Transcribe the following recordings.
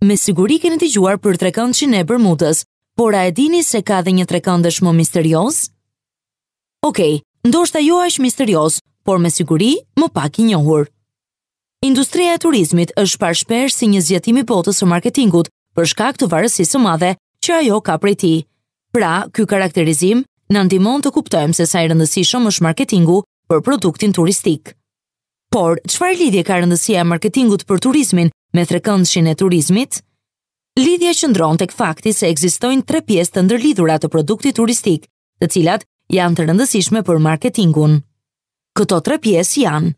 me siguri keni të gjuar për trekënd që ne bërmutës, por a e dini se ka dhe një trekënd është më misterios? Okej, okay, ndoshta jo është misterios, por me siguri më pak i njohur. Industria e turizmit është parë si një zgjatim i botës së marketingut për shkak të varësisë së madhe që ajo ka prej tij. Pra, ky karakterizim na ndihmon të kuptojmë se sa i rëndësishëm është marketingu për produktin turistik. Por, çfarë lidhje ka rëndësia e marketingut për turizmin me threkëndshin e turizmit, lidhja ndronë të këfakti se egzistojnë tre pjesë të ndërlidhura të produktit turistik, të cilat janë të rëndësishme për marketingun. Këto tre pjesë janë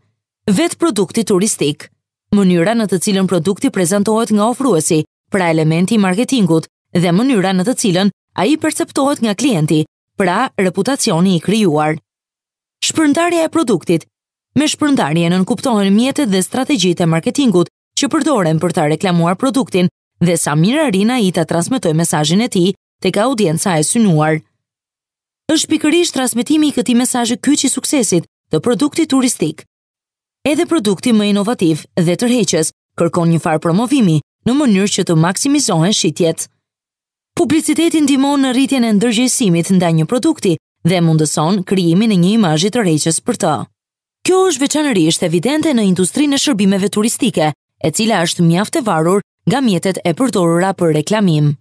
vetë produkti turistik, mënyra në të cilën produkti prezentohet nga ofruesi, pra elementi marketingut, dhe mënyra në të cilën a i perceptohet nga klienti, pra reputacioni i kryuar. Shpërndarja e produktit Me shpërndarje nënkuptohen mjetet dhe strategjit e marketingut që përdoren për ta reklamuar produktin dhe sa mirë Arina i ta transmetoi mesazhin e tij tek audienca e synuar. Është pikërisht transmetimi i këtij mesazhi kyç i suksesit të produktit turistik. Edhe produkti më inovativ dhe tërheqës kërkon një farë promovimi në mënyrë që të maksimizohen shitjet. Publiciteti ndihmon në rritjen e ndërgjegjësimit ndaj një produkti dhe mundëson krijimin e një imazhi të për të. Kjo është veçanërisht evidente në industrinë e shërbimeve turistike e cila është mjaft e varur nga mjetet e përdorura për reklamim